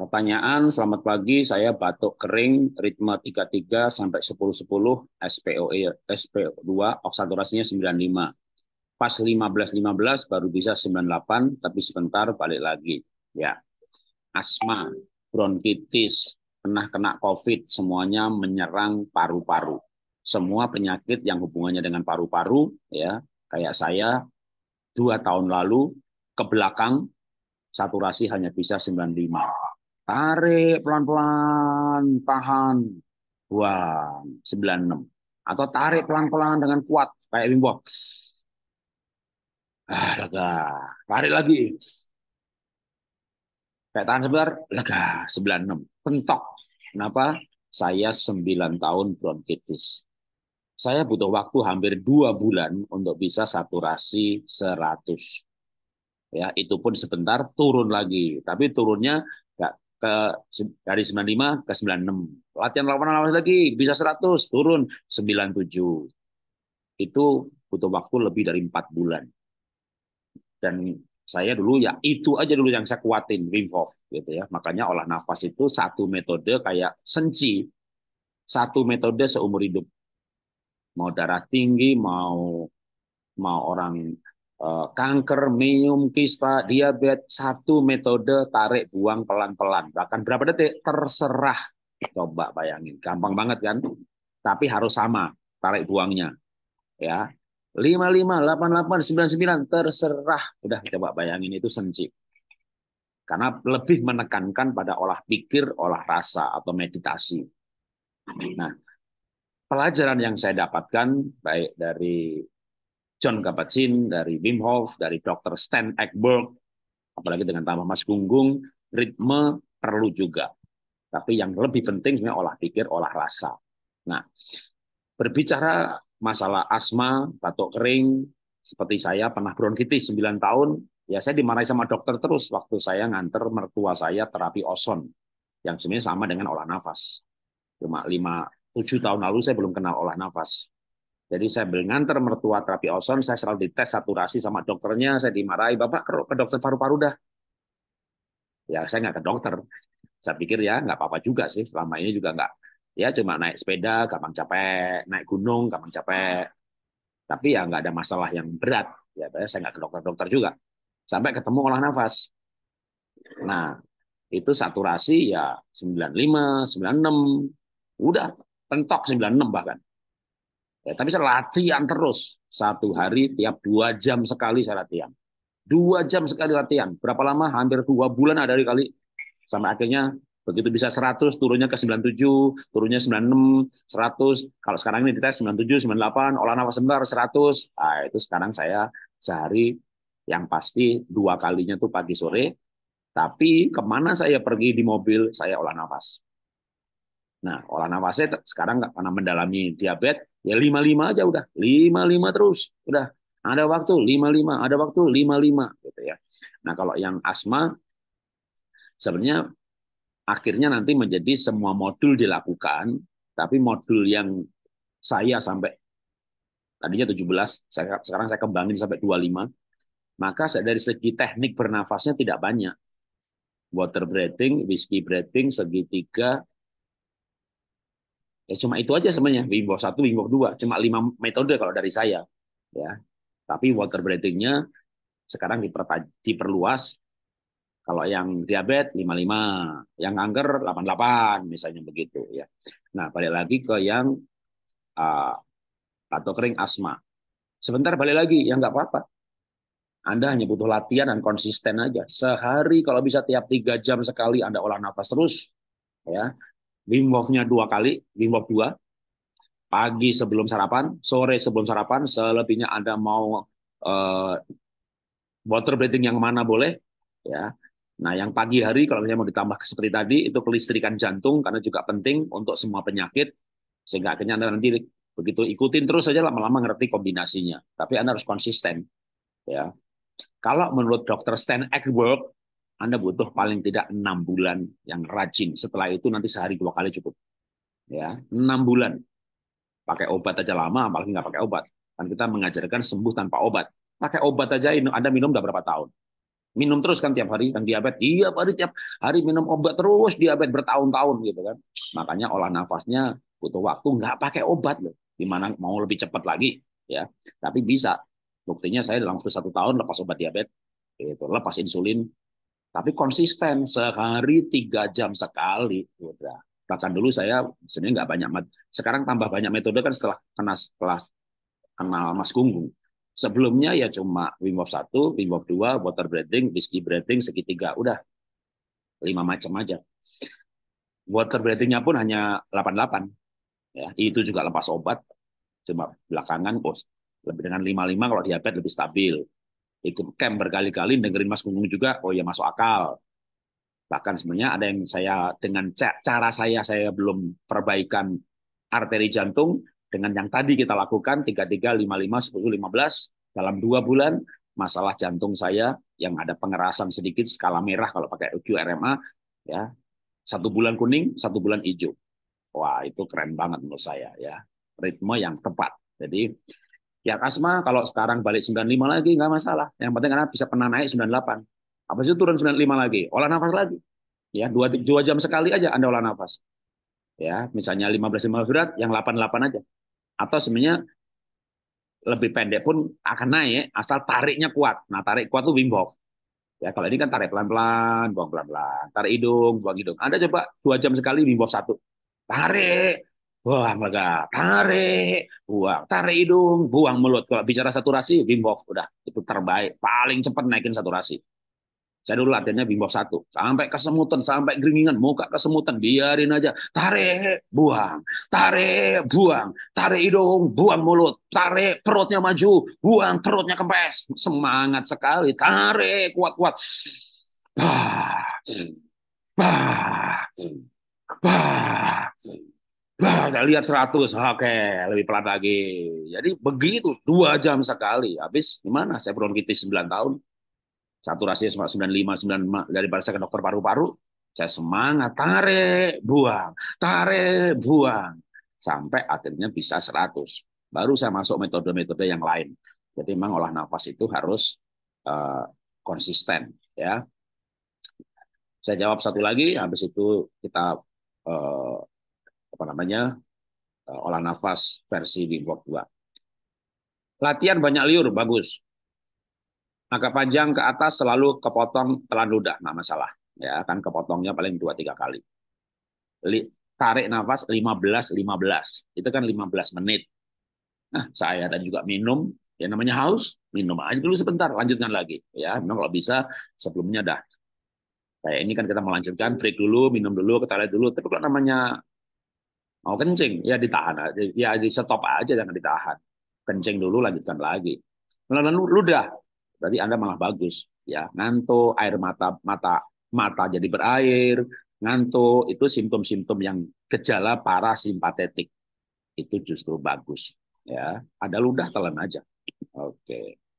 Pertanyaan, selamat pagi, saya batuk kering, ritme 33 sampai 10-10, SPOE, SPO2, oksaturasinya 95. Pas 15-15 baru bisa 98, tapi sebentar balik lagi. Ya, Asma, bronkitis, pernah kena COVID, semuanya menyerang paru-paru. Semua penyakit yang hubungannya dengan paru-paru, ya kayak saya, dua tahun lalu, ke belakang, saturasi hanya bisa 95 Tarik pelan-pelan, tahan. buang, 96. Atau tarik pelan-pelan dengan kuat kayak wing box. Ah, lega. Tarik lagi. Kayak tahan sebentar, lega 96. Pentok. Kenapa? Saya 9 tahun bronkitis. Saya butuh waktu hampir dua bulan untuk bisa saturasi 100 ya itu pun sebentar turun lagi tapi turunnya ke dari 95 ke 96. Latihan lapangan lawas lagi bisa 100 turun 97. Itu butuh waktu lebih dari 4 bulan. Dan saya dulu ya itu aja dulu yang saya kuatin Wim Hof gitu ya. Makanya olah nafas itu satu metode kayak senci. Satu metode seumur hidup. Mau darah tinggi, mau mau orang Eh, kanker, miom, kista, diabetes, satu metode tarik buang pelan-pelan. Bahkan berapa detik? Terserah. Coba bayangin, gampang banget kan? Tapi harus sama tarik buangnya. Ya. 55, 88, 99 terserah. Udah coba bayangin itu sencik. Karena lebih menekankan pada olah pikir, olah rasa atau meditasi. Nah, pelajaran yang saya dapatkan baik dari John Kabat-Zinn, dari Wim Hof, dari Dr. Stan Ekberg, apalagi dengan tambah Mas Gunggung, ritme perlu juga. Tapi yang lebih penting sebenarnya olah pikir, olah rasa. Nah, berbicara masalah asma, batuk kering, seperti saya pernah bronkitis 9 tahun, ya saya dimarahi sama dokter terus waktu saya nganter mertua saya terapi oson, yang sebenarnya sama dengan olah nafas. Cuma 5, 7 tahun lalu saya belum kenal olah nafas. Jadi saya beli nganter mertua terapi oson, saya selalu dites saturasi sama dokternya, saya dimarahi, Bapak ke dokter paru-paru dah. Ya saya nggak ke dokter. Saya pikir ya nggak apa-apa juga sih, selama ini juga nggak. Ya cuma naik sepeda, gampang capek, naik gunung, gampang capek. Tapi ya nggak ada masalah yang berat. Ya saya nggak ke dokter-dokter juga. Sampai ketemu olah nafas. Nah, itu saturasi ya 95, 96. Udah, pentok 96 bahkan Ya, tapi saya latihan terus. Satu hari tiap dua jam sekali saya latihan. Dua jam sekali latihan. Berapa lama? Hampir dua bulan ada kali. Sampai akhirnya begitu bisa 100, turunnya ke 97, turunnya 96, 100. Kalau sekarang ini dites 97, 98, olah nafas sebentar 100. Nah, itu sekarang saya sehari yang pasti dua kalinya tuh pagi sore. Tapi kemana saya pergi di mobil, saya olah nafas. Nah, olah nafasnya sekarang nggak pernah mendalami diabetes, ya lima lima aja udah, lima lima terus, udah. Ada waktu lima lima ada waktu lima lima gitu ya. Nah, kalau yang asma sebenarnya akhirnya nanti menjadi semua modul dilakukan, tapi modul yang saya sampai tadinya 17, saya, sekarang saya kembangin sampai 25, maka dari segi teknik bernafasnya tidak banyak. Water breathing, whiskey breathing, segitiga, Ya cuma itu aja sebenarnya Wim Hof 1, Wim Hof 2, cuma lima metode kalau dari saya. Ya. Tapi water breathing-nya sekarang diperluas kalau yang diabetes 55, yang kanker 88 misalnya begitu ya. Nah, balik lagi ke yang uh, ah, atau kering asma. Sebentar balik lagi, ya nggak apa-apa. Anda hanya butuh latihan dan konsisten aja. Sehari kalau bisa tiap tiga jam sekali Anda olah nafas terus, ya Wimwolfnya dua kali, Hof dua. Pagi sebelum sarapan, sore sebelum sarapan, selebihnya Anda mau uh, water breathing yang mana boleh. ya. Nah, yang pagi hari kalau misalnya mau ditambah seperti tadi, itu kelistrikan jantung karena juga penting untuk semua penyakit. Sehingga akhirnya Anda nanti begitu ikutin terus saja lama-lama ngerti kombinasinya. Tapi Anda harus konsisten. ya. Kalau menurut dokter Stan Eckberg, anda butuh paling tidak enam bulan yang rajin. Setelah itu nanti sehari dua kali cukup. Ya, enam bulan. Pakai obat aja lama, apalagi nggak pakai obat. Kan kita mengajarkan sembuh tanpa obat. Pakai obat aja, Anda minum udah berapa tahun? Minum terus kan tiap hari, kan diabetes. Iya, hari tiap hari minum obat terus, diabetes bertahun-tahun gitu kan. Makanya olah nafasnya butuh waktu, nggak pakai obat loh. Gimana mau lebih cepat lagi ya. Tapi bisa. Buktinya saya dalam waktu satu tahun lepas obat diabetes, itu lepas insulin, tapi konsisten sehari tiga jam sekali, udah. Bahkan dulu saya sebenarnya nggak banyak, sekarang tambah banyak metode kan setelah kena kelas kenal Mas Gunggung. Sebelumnya ya cuma Wim Hof satu Wim Hof dua water breathing, whiskey breathing, segitiga, udah. Lima macam aja. Water breathingnya pun hanya 88. Ya, itu juga lepas obat, cuma belakangan bos oh, lebih dengan 55 kalau diabetes lebih stabil ikut camp berkali-kali dengerin Mas gunung juga oh ya masuk akal bahkan sebenarnya ada yang saya dengan cara saya saya belum perbaikan arteri jantung dengan yang tadi kita lakukan 33 55 10 15 dalam dua bulan masalah jantung saya yang ada pengerasan sedikit skala merah kalau pakai QRMA ya satu bulan kuning satu bulan hijau wah itu keren banget menurut saya ya ritme yang tepat jadi Ya Kasma kalau sekarang balik 95 lagi nggak masalah. Yang penting karena bisa pernah naik 98. Apa sih turun 95 lagi? Olah nafas lagi. Ya, dua, dua jam sekali aja Anda olah nafas. Ya, misalnya 15 15 surat yang 88 aja. Atau sebenarnya lebih pendek pun akan naik asal tariknya kuat. Nah, tarik kuat tuh Wim Ya, kalau ini kan tarik pelan-pelan, buang pelan-pelan. Tarik hidung, buang hidung. Anda coba dua jam sekali Wim satu. Tarik, Wah, mereka tarik, buang, tarik hidung, buang mulut. Kalau bicara saturasi, Wim Hof udah itu terbaik, paling cepat naikin saturasi. Saya dulu latihannya Wim Hof satu, sampai kesemutan, sampai geringingan, muka kesemutan, biarin aja. Tarik, buang, tarik, buang, tarik hidung, buang mulut, tarik perutnya maju, buang perutnya kempes. Semangat sekali, tarik kuat-kuat. Bah, bah, bah. Wah, udah lihat 100, oke, lebih pelan lagi. Jadi begitu, dua jam sekali. Habis gimana? Saya bronkitis 9 tahun. satu Saturasinya 95, 95. Daripada saya ke dokter paru-paru, saya semangat, tarik, buang, tarik, buang. Sampai akhirnya bisa 100. Baru saya masuk metode-metode yang lain. Jadi memang olah nafas itu harus uh, konsisten. ya. Saya jawab satu lagi, habis itu kita uh, apa namanya eh, olah nafas versi di blok 2. Latihan banyak liur, bagus. Maka panjang ke atas selalu kepotong telan ludah, nggak masalah. Ya, kan kepotongnya paling dua tiga kali. tarik nafas 15-15. Itu kan 15 menit. Nah, saya dan juga minum, ya namanya haus, minum aja dulu sebentar, lanjutkan lagi. Ya, memang kalau bisa sebelumnya dah. Kayak ini kan kita melanjutkan, break dulu, minum dulu, ke toilet dulu. Tapi kalau namanya Mau oh, kencing, ya ditahan aja. Ya di stop aja, jangan ditahan. Kencing dulu, lanjutkan lagi. lalu nah, ludah, berarti Anda malah bagus. ya Ngantuk, air mata mata mata jadi berair, ngantuk, itu simptom-simptom yang gejala simpatetik Itu justru bagus. ya Ada ludah, telan aja. Oke. Okay.